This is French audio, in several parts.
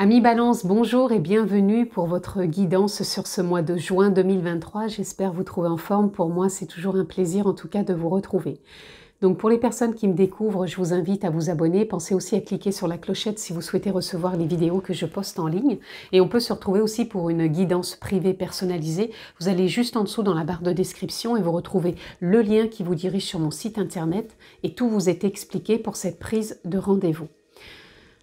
Amis Balance, bonjour et bienvenue pour votre guidance sur ce mois de juin 2023. J'espère vous trouver en forme. Pour moi, c'est toujours un plaisir en tout cas de vous retrouver. Donc pour les personnes qui me découvrent, je vous invite à vous abonner. Pensez aussi à cliquer sur la clochette si vous souhaitez recevoir les vidéos que je poste en ligne. Et on peut se retrouver aussi pour une guidance privée personnalisée. Vous allez juste en dessous dans la barre de description et vous retrouvez le lien qui vous dirige sur mon site internet. Et tout vous est expliqué pour cette prise de rendez-vous.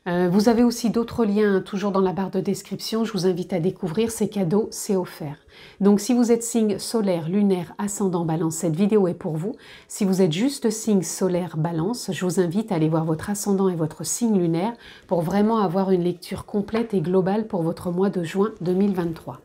Euh, vous avez aussi d'autres liens, toujours dans la barre de description, je vous invite à découvrir, ces cadeaux, c'est offert. Donc si vous êtes signe solaire, lunaire, ascendant balance, cette vidéo est pour vous. Si vous êtes juste signe solaire balance, je vous invite à aller voir votre ascendant et votre signe lunaire pour vraiment avoir une lecture complète et globale pour votre mois de juin 2023.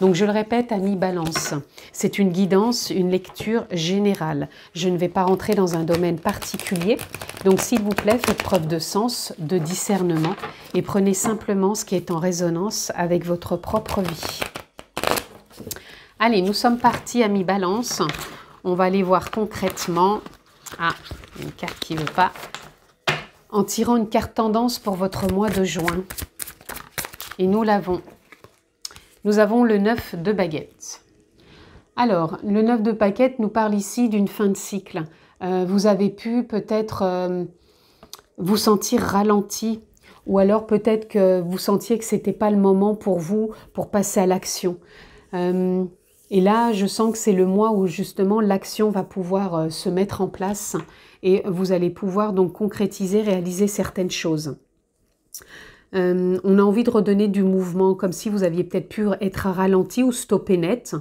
Donc je le répète, à mi balance, c'est une guidance, une lecture générale. Je ne vais pas rentrer dans un domaine particulier. Donc s'il vous plaît, faites preuve de sens, de discernement et prenez simplement ce qui est en résonance avec votre propre vie. Allez, nous sommes partis, à mi balance. On va aller voir concrètement. Ah, une carte qui ne veut pas. En tirant une carte tendance pour votre mois de juin. Et nous l'avons nous avons le 9 de baguette. Alors, le 9 de paquette nous parle ici d'une fin de cycle. Euh, vous avez pu peut-être euh, vous sentir ralenti ou alors peut-être que vous sentiez que c'était pas le moment pour vous pour passer à l'action. Euh, et là, je sens que c'est le mois où justement l'action va pouvoir se mettre en place et vous allez pouvoir donc concrétiser, réaliser certaines choses. Euh, on a envie de redonner du mouvement, comme si vous aviez peut-être pu être ralenti ou stoppé net,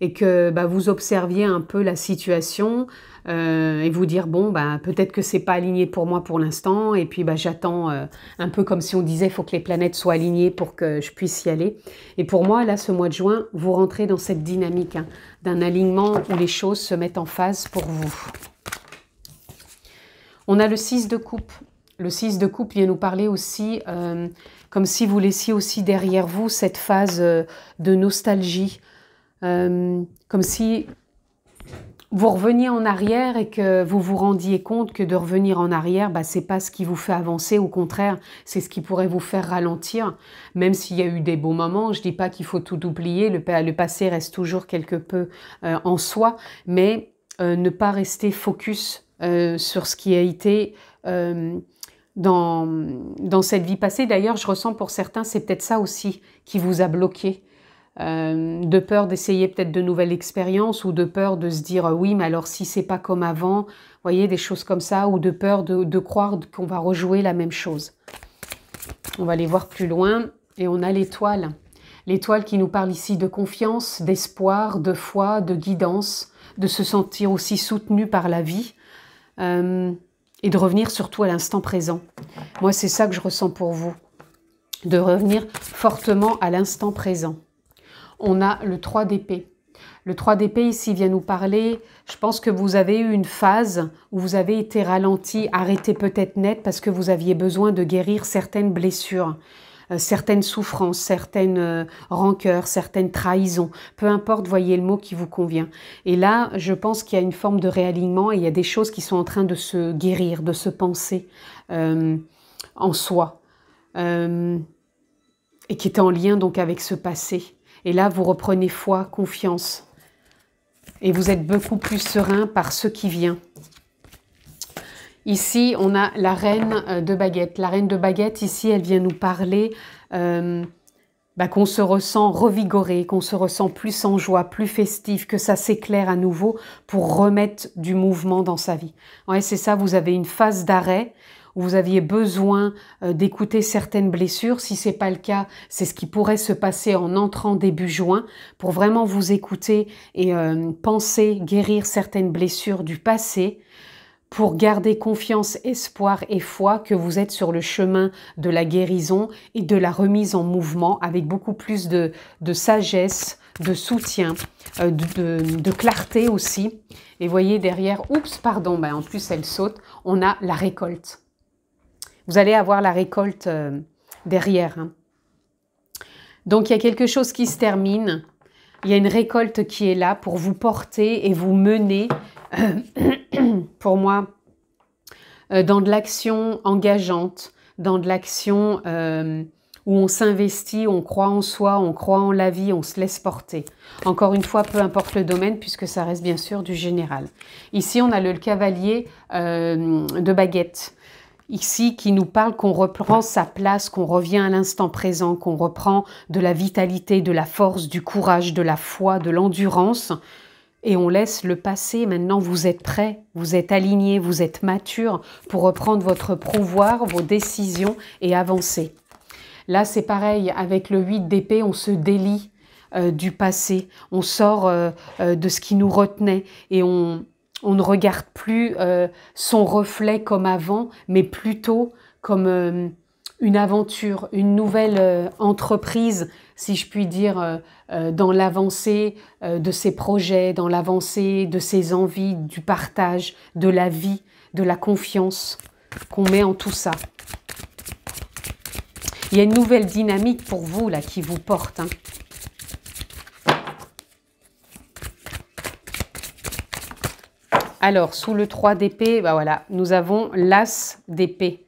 et que bah, vous observiez un peu la situation euh, et vous dire bon, bah, peut-être que c'est pas aligné pour moi pour l'instant, et puis bah, j'attends euh, un peu comme si on disait faut que les planètes soient alignées pour que je puisse y aller. Et pour moi, là, ce mois de juin, vous rentrez dans cette dynamique hein, d'un alignement où les choses se mettent en phase pour vous. On a le 6 de coupe. Le 6 de coupe vient nous parler aussi, euh, comme si vous laissiez aussi derrière vous cette phase euh, de nostalgie, euh, comme si vous reveniez en arrière et que vous vous rendiez compte que de revenir en arrière, bah, c'est pas ce qui vous fait avancer, au contraire, c'est ce qui pourrait vous faire ralentir. Même s'il y a eu des beaux moments, je dis pas qu'il faut tout oublier, le, passé reste toujours quelque peu en soi, mais ne pas rester focus sur ce qui a été dans, dans cette vie passée. D'ailleurs, je ressens pour certains, c'est peut-être ça aussi qui vous a bloqué. Euh, de peur d'essayer peut-être de nouvelles expériences ou de peur de se dire euh, oui mais alors si c'est pas comme avant, voyez des choses comme ça ou de peur de, croire qu'on va rejouer la même chose. On va aller voir plus loin et on a l'étoile. L'étoile qui nous parle ici de confiance, d'espoir, de foi, de guidance, de se sentir aussi soutenu par la vie. Euh, et de revenir surtout à l'instant présent. Moi, c'est ça que je ressens pour vous, de revenir fortement à l'instant présent. On a le 3 d'épée. Le 3 d'épée ici vient nous parler, je pense que vous avez eu une phase où vous avez été ralenti, arrêté peut-être net parce que vous aviez besoin de guérir certaines blessures. Euh, certaines souffrances, certaines euh, rancœurs, certaines trahisons, peu importe, voyez le mot qui vous convient. Et là, je pense qu'il y a une forme de réalignement et il y a des choses qui sont en train de se guérir, de se penser euh, en soi, et qui étaient en lien donc avec ce passé. Et là, vous reprenez foi, confiance, et vous êtes beaucoup plus serein par ce qui vient. Ici, on a la reine euh, de baguette. La reine de baguette, ici, elle vient nous parler euh, bah, qu'on se ressent revigoré, qu'on se ressent plus en joie, plus festif, que ça s'éclaire à nouveau pour remettre du mouvement dans sa vie. Ouais, c'est ça, vous avez une phase d'arrêt où vous aviez besoin euh, d'écouter certaines blessures. Si c'est pas le cas, c'est ce qui pourrait se passer en entrant début juin pour vraiment vous écouter et penser guérir certaines blessures du passé pour garder confiance, espoir et foi que vous êtes sur le chemin de la guérison et de la remise en mouvement avec beaucoup plus de, sagesse, de soutien, euh, de, clarté aussi. Et voyez derrière, oups, pardon, ben en plus elle saute, on a la récolte. Vous allez avoir la récolte euh, derrière. Hein. Donc il y a quelque chose qui se termine. Il y a une récolte qui est là pour vous porter et vous mener euh, pour moi euh, dans de l'action engageante, dans de l'action euh, où on s'investit, on croit en soi, on croit en la vie, on se laisse porter. Encore une fois, peu importe le domaine, puisque ça reste bien sûr du général. Ici, on a le cavalier euh, de baguette. Ici, qui nous parle qu'on reprend sa place, qu'on revient à l'instant présent, qu'on reprend de la vitalité, de la force, du courage, de la foi, de l'endurance et on laisse le passé. Maintenant, vous êtes prêt, vous êtes aligné, vous êtes mature pour reprendre votre pouvoir, vos décisions et avancer. Là, c'est pareil, avec le 8 d'épée, on se délie euh, du passé, on sort euh, euh, de ce qui nous retenait et on ne regarde plus son reflet comme avant, mais plutôt comme une aventure, une nouvelle entreprise si je puis dire, euh, euh, dans l'avancée euh, de ses projets, dans l'avancée de ses envies, du partage, de la vie, de la confiance qu'on met en tout ça. Il y a une nouvelle dynamique pour vous là qui vous porte. Hein. Alors, sous le 3 d'épée, bah voilà, nous avons l'as d'épée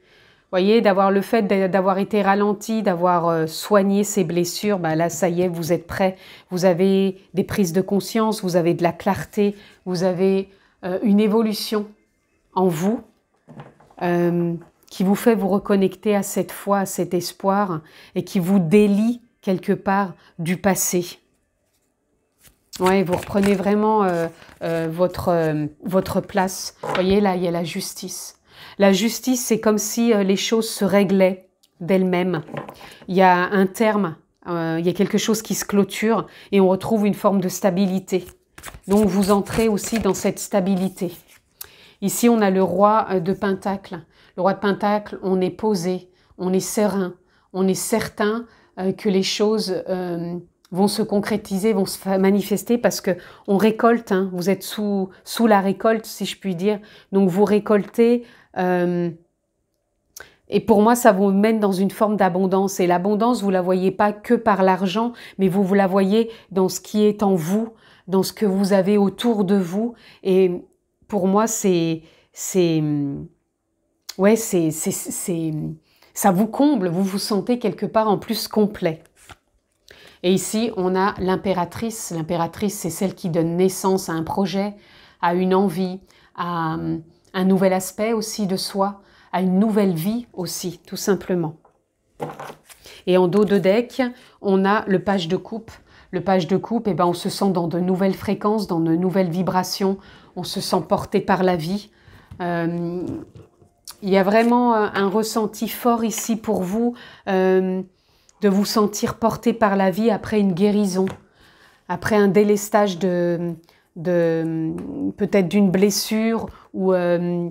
voyez, d'avoir le fait d'avoir été ralenti, d'avoir euh, soigné ses blessures, ben là, ça y est, vous êtes prêt. Vous avez des prises de conscience, vous avez de la clarté, vous avez euh, une évolution en vous euh, qui vous fait vous reconnecter à cette foi, à cet espoir et qui vous délie quelque part du passé. Ouais, vous reprenez vraiment votre, votre place. Vous voyez, là, il y a la justice. La justice, c'est comme si euh, les choses se réglaient d'elles-mêmes. Il y a un terme, euh, il y a quelque chose qui se clôture et on retrouve une forme de stabilité. Donc vous entrez aussi dans cette stabilité. Ici, on a le roi euh, de Pentacle. Le roi de Pentacle, on est posé, on est serein, on est certain que les choses vont se concrétiser, vont se manifester parce que on récolte. Hein. vous êtes sous sous la récolte, si je puis dire. Donc vous récoltez. Euh, et pour moi, ça vous mène dans une forme d'abondance. Et l'abondance, vous la voyez pas que par l'argent, mais vous vous la voyez dans ce qui est en vous, dans ce que vous avez autour de vous. Et pour moi, c'est c'est ouais, c'est c'est ça vous comble. Vous vous sentez quelque part en plus complet. Et ici, on a l'impératrice. L'impératrice, c'est celle qui donne naissance à un projet, à une envie, à euh, un nouvel aspect aussi de soi, à une nouvelle vie aussi, tout simplement. Et en dos de deck, on a le page de coupe. Le page de coupe, et eh ben, on se sent dans de nouvelles fréquences, dans de nouvelles vibrations. On se sent porté par la vie. Euh, il y a vraiment euh, un ressenti fort ici pour vous de vous sentir porté par la vie après une guérison, après un délestage de, de peut-être d'une blessure ou euh,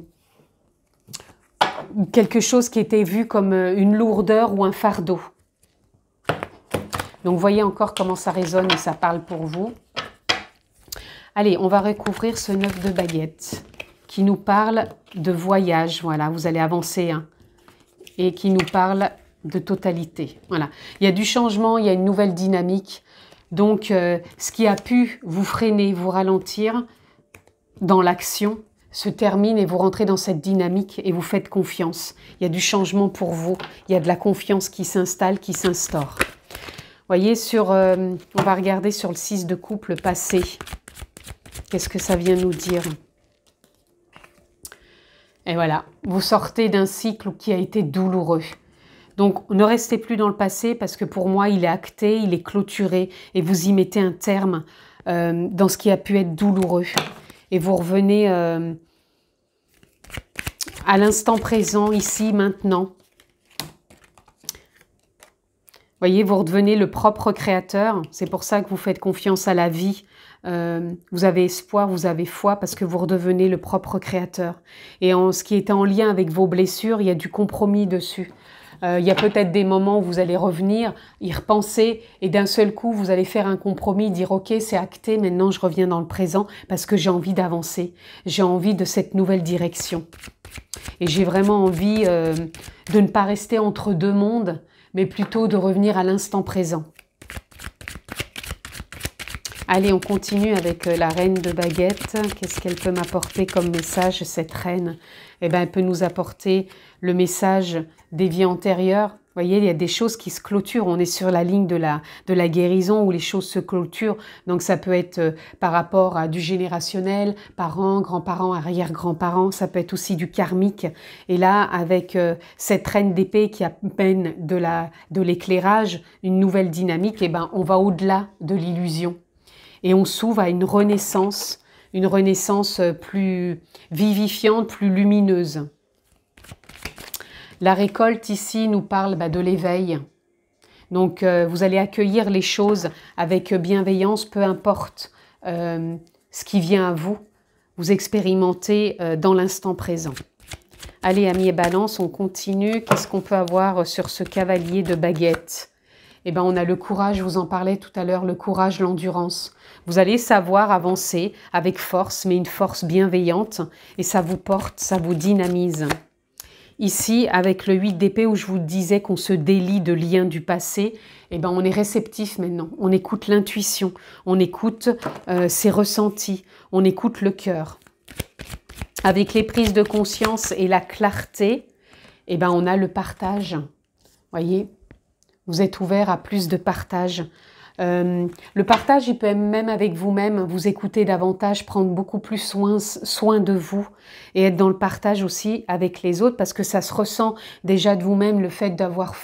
quelque chose qui était vu comme euh, une lourdeur ou un fardeau. Donc voyez encore comment ça résonne et ça parle pour vous. Allez, on va recouvrir ce neuf de baguette qui nous parle de voyage. Voilà, vous allez avancer. Hein, et qui nous parle de totalité. Voilà. Il y a du changement, il y a une nouvelle dynamique. Donc, euh, ce qui a pu vous freiner, vous ralentir dans l'action, se termine et vous rentrez dans cette dynamique et vous faites confiance. Il y a du changement pour vous, il y a de la confiance qui s'installe, qui s'instaure. Voyez, sur, euh, on va regarder sur le 6 de couple passé. Qu'est-ce que ça vient nous dire Et voilà, vous sortez d'un cycle qui a été douloureux. Donc ne restez plus dans le passé parce que pour moi, il est acté, il est clôturé et vous y mettez un terme euh, dans ce qui a pu être douloureux. Et vous revenez euh, à l'instant présent, ici, maintenant. Voyez, vous redevenez le propre créateur. C'est pour ça que vous faites confiance à la vie. Euh, vous avez espoir, vous avez foi parce que vous redevenez le propre créateur. Et en ce qui était en lien avec vos blessures, il y a du compromis dessus. Euh, il y a peut-être des moments où vous allez revenir, y repenser, et d'un seul coup, vous allez faire un compromis, dire ok, c'est acté, maintenant je reviens dans le présent parce que j'ai envie d'avancer, j'ai envie de cette nouvelle direction. Et j'ai vraiment envie euh, de ne pas rester entre deux mondes, mais plutôt de revenir à l'instant présent. Allez, on continue avec euh, la reine de baguette. Qu'est-ce qu'elle peut m'apporter comme message, cette reine eh ben, elle peut nous apporter le message des vies antérieures. Vous voyez, il y a des choses qui se clôturent. On est sur la ligne de la, de la guérison où les choses se clôturent. Donc ça peut être euh, par rapport à du générationnel, parents, grands-parents, arrière-grands-parents. Ça peut être aussi du karmique. Et là, avec euh, cette reine d'épée qui appelle de, la, de l'éclairage, une nouvelle dynamique, eh ben, on va au-delà de l'illusion. Et on s'ouvre à une renaissance une renaissance euh, plus vivifiante, plus lumineuse. La récolte ici nous parle bah, de l'éveil. Donc euh, vous allez accueillir les choses avec bienveillance, peu importe euh, ce qui vient à vous. Vous expérimentez dans l'instant présent. Allez, amis et balance, on continue. Qu'est-ce qu'on peut avoir sur ce cavalier de baguette eh ben, on a le courage, je vous en parlais tout à l'heure, le courage, l'endurance. Vous allez savoir avancer avec force, mais une force bienveillante, et ça vous porte, ça vous dynamise. Ici, avec le 8 d'épée où je vous disais qu'on se délie de liens du passé, eh ben, on est réceptif maintenant. On écoute l'intuition, on écoute euh, ses ressentis, on écoute le cœur. Avec les prises de conscience et la clarté, eh ben, on a le partage. Voyez vous êtes ouvert à plus de partage. Euh, le partage, il peut même avec vous-même, vous écouter davantage, prendre beaucoup plus soin, soin de vous et être dans le partage aussi avec les autres parce que ça se ressent déjà de vous-même le fait d'avoir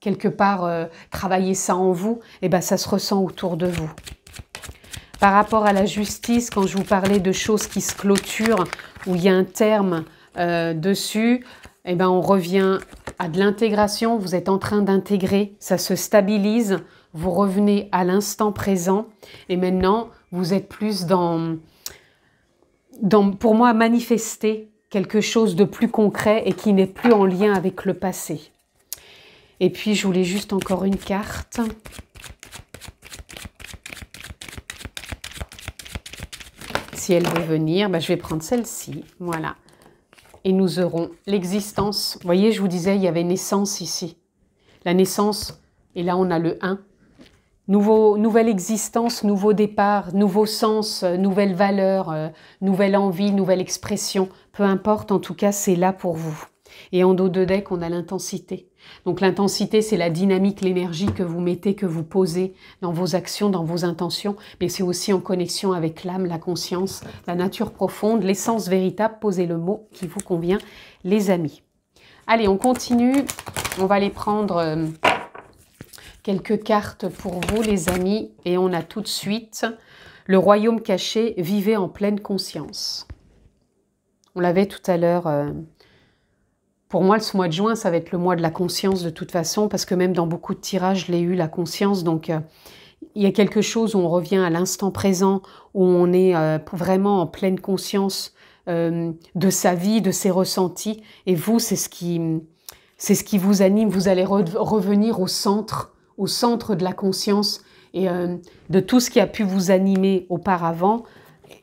quelque part euh, travaillé ça en vous, et eh ben ça se ressent autour de vous. Par rapport à la justice, quand je vous parlais de choses qui se clôturent, où il y a un terme euh, dessus, et eh ben on revient à de l'intégration, vous êtes en train d'intégrer, ça se stabilise, vous revenez à l'instant présent et maintenant vous êtes plus dans, pour moi, manifester quelque chose de plus concret et qui n'est plus en lien avec le passé. Et puis je voulais juste encore une carte. Si elle veut venir, bah, je vais prendre celle-ci. Voilà et nous aurons l'existence. Vous voyez, je vous disais, il y avait naissance ici. La naissance, et là on a le 1. Nouveau, nouvelle existence, nouveau départ, nouveau sens, euh, nouvelle valeur, euh, nouvelle envie, nouvelle expression. Peu importe, en tout cas, c'est là pour vous. Et en dos de deck, on a l'intensité. Donc l'intensité, c'est la dynamique, l'énergie que vous mettez, que vous posez dans vos actions, dans vos intentions, mais c'est aussi en connexion avec l'âme, la conscience, la nature profonde, l'essence véritable. Posez le mot qui vous convient, les amis. Allez, on continue. On va aller prendre euh, quelques cartes pour vous, les amis, et on a tout de suite le royaume caché, vivez en pleine conscience. On l'avait tout à l'heure euh, pour moi, ce mois de juin, ça va être le mois de la conscience de toute façon, parce que même dans beaucoup de tirages, je l'ai eu, la conscience. Donc, euh, il y a quelque chose où on revient à l'instant présent, où on est euh, vraiment en pleine conscience euh, de sa vie, de ses ressentis. Et vous, c'est ce qui, c'est ce qui vous anime. Vous allez revenir au centre, au centre de la conscience et de tout ce qui a pu vous animer auparavant.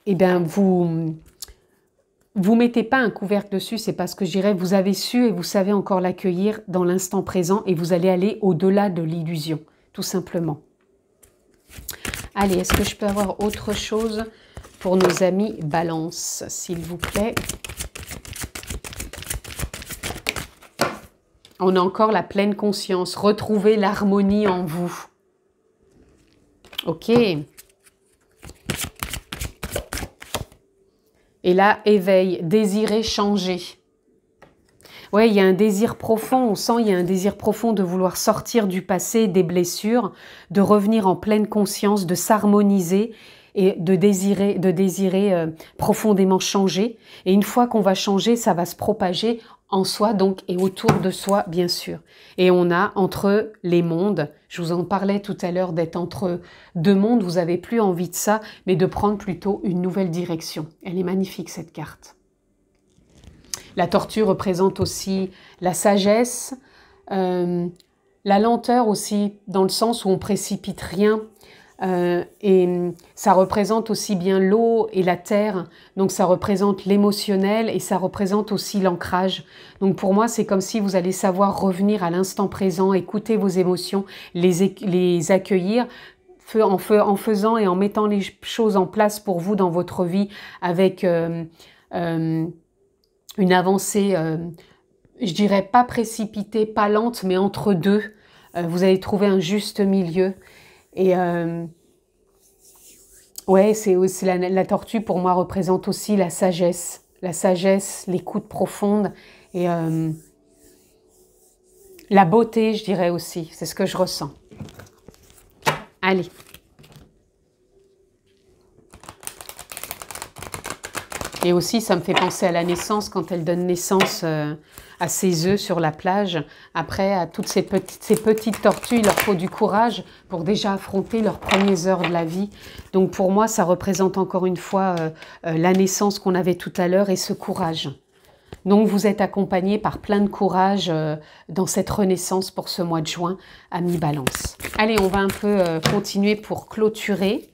Eh bien, vous, vous mettez pas un couvercle dessus, c'est parce que je dirais, vous avez su et vous savez encore l'accueillir dans l'instant présent et vous allez aller au-delà de l'illusion, tout simplement. Allez, est-ce que je peux avoir autre chose pour nos amis Balance, s'il vous plaît On a encore la pleine conscience. Retrouvez l'harmonie en vous. Ok. Et là, éveil, désirer changer. Oui, il y a un désir profond, on sent il y a un désir profond de vouloir sortir du passé, des blessures, de revenir en pleine conscience, de s'harmoniser et de désirer, de désirer euh, profondément changer. Et une fois qu'on va changer, ça va se propager en soi donc et autour de soi bien sûr. Et on a entre les mondes, je vous en parlais tout à l'heure d'être entre deux mondes, vous avez plus envie de ça, mais de prendre plutôt une nouvelle direction. Elle est magnifique cette carte. La tortue représente aussi la sagesse, euh, la lenteur aussi dans le sens où on précipite rien, euh, et ça représente aussi bien l'eau et la terre, donc ça représente l'émotionnel et ça représente aussi l'ancrage. Donc pour moi, c'est comme si vous allez savoir revenir à l'instant présent, écouter vos émotions, les, accueillir, en, faisant et en mettant les choses en place pour vous dans votre vie avec euh, euh, une avancée, je dirais pas précipitée, pas lente, mais entre deux. vous allez trouver un juste milieu et euh, ouais, c'est aussi la, tortue pour moi représente aussi la sagesse, la sagesse, l'écoute profonde et euh, la beauté, je dirais aussi. C'est ce que je ressens. Allez. Et aussi, ça me fait penser à la naissance, quand elle donne naissance euh, à ses œufs sur la plage. Après, à toutes ces petites, ces petites tortues, il leur faut du courage pour déjà affronter leurs premières heures de la vie. Donc pour moi, ça représente encore une fois euh, euh, la naissance qu'on avait tout à l'heure et ce courage. Donc vous êtes accompagné par plein de courage dans cette renaissance pour ce mois de juin, à mi Balance. Allez, on va un peu continuer pour clôturer.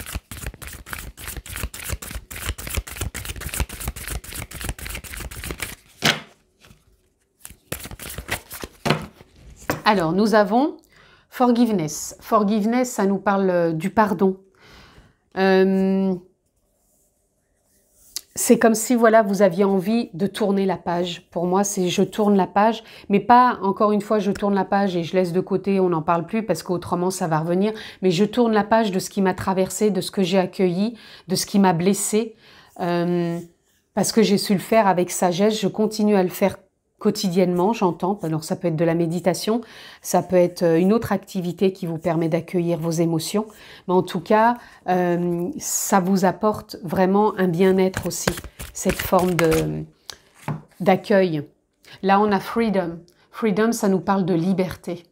Alors, nous avons forgiveness. Forgiveness, ça nous parle euh, du pardon. Euh, c'est comme si voilà vous aviez envie de tourner la page. Pour moi, c'est je tourne la page, mais pas encore une fois je tourne la page et je laisse de côté, on n'en parle plus parce qu'autrement ça va revenir. Mais je tourne la page de ce qui m'a traversé, de ce que j'ai accueilli, de ce qui m'a blessé, euh, parce que j'ai su le faire avec sagesse. Je continue à le faire quotidiennement, j'entends. Alors ça peut être de la méditation, ça peut être euh, une autre activité qui vous permet d'accueillir vos émotions, mais en tout cas, euh, ça vous apporte vraiment un bien-être aussi, cette forme de d'accueil. Là, on a freedom. Freedom, ça nous parle de liberté.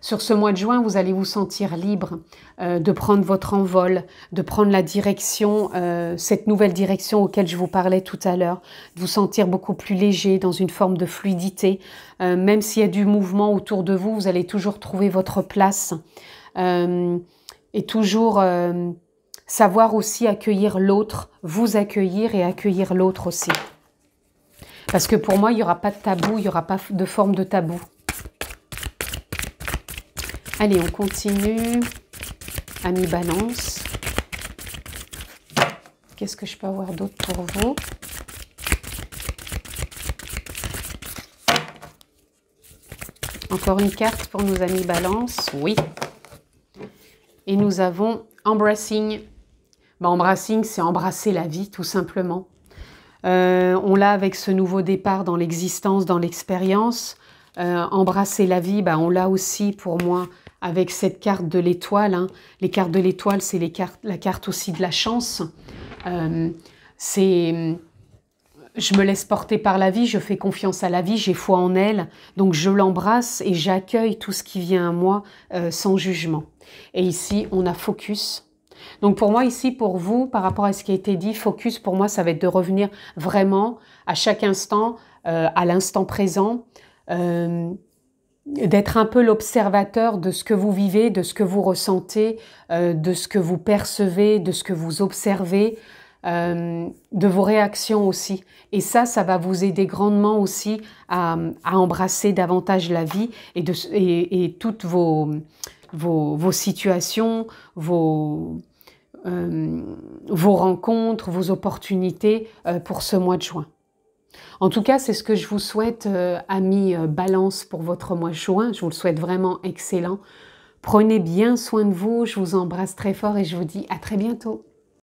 Sur ce mois de juin, vous allez vous sentir libre euh, de prendre votre envol, de prendre la direction, euh, cette nouvelle direction auquel je vous parlais tout à l'heure, de vous sentir beaucoup plus léger, dans une forme de fluidité. Euh, même s'il y a du mouvement autour de vous, vous allez toujours trouver votre place et toujours savoir aussi accueillir l'autre, vous accueillir et accueillir l'autre aussi. Parce que pour moi, il n'y aura pas de tabou, il n'y aura pas de forme de tabou. Allez, on continue. amis balance. Qu'est-ce que je peux avoir d'autre pour vous Encore une carte pour nos amis balance. Oui. Et nous avons Embrassing. Ben, Embrassing, c'est embrasser la vie, tout simplement. Euh, on l'a avec ce nouveau départ dans l'existence, dans l'expérience. Euh, embrasser la vie, ben, on l'a aussi pour moi avec cette carte de l'étoile. Hein. Les cartes de l'étoile, c'est la carte aussi de la chance. Euh, c'est je me laisse porter par la vie, je fais confiance à la vie, j'ai foi en elle, donc je l'embrasse et j'accueille tout ce qui vient à moi euh, sans jugement. Et ici, on a focus. Donc pour moi ici, pour vous, par rapport à ce qui a été dit, focus pour moi, ça va être de revenir vraiment à chaque instant, euh, à l'instant présent, euh, d'être un peu l'observateur de ce que vous vivez, de ce que vous ressentez, euh, de ce que vous percevez, de ce que vous observez, euh, de vos réactions aussi. Et ça, ça va vous aider grandement aussi à, embrasser davantage la vie et, de, et, toutes vos, vos, situations, vos, euh, vos rencontres, vos opportunités pour ce mois de juin. En tout cas, c'est ce que je vous souhaite, ami euh, amis euh, Balance, pour votre mois juin. Je vous le souhaite vraiment excellent. Prenez bien soin de vous. Je vous embrasse très fort et je vous dis à très bientôt.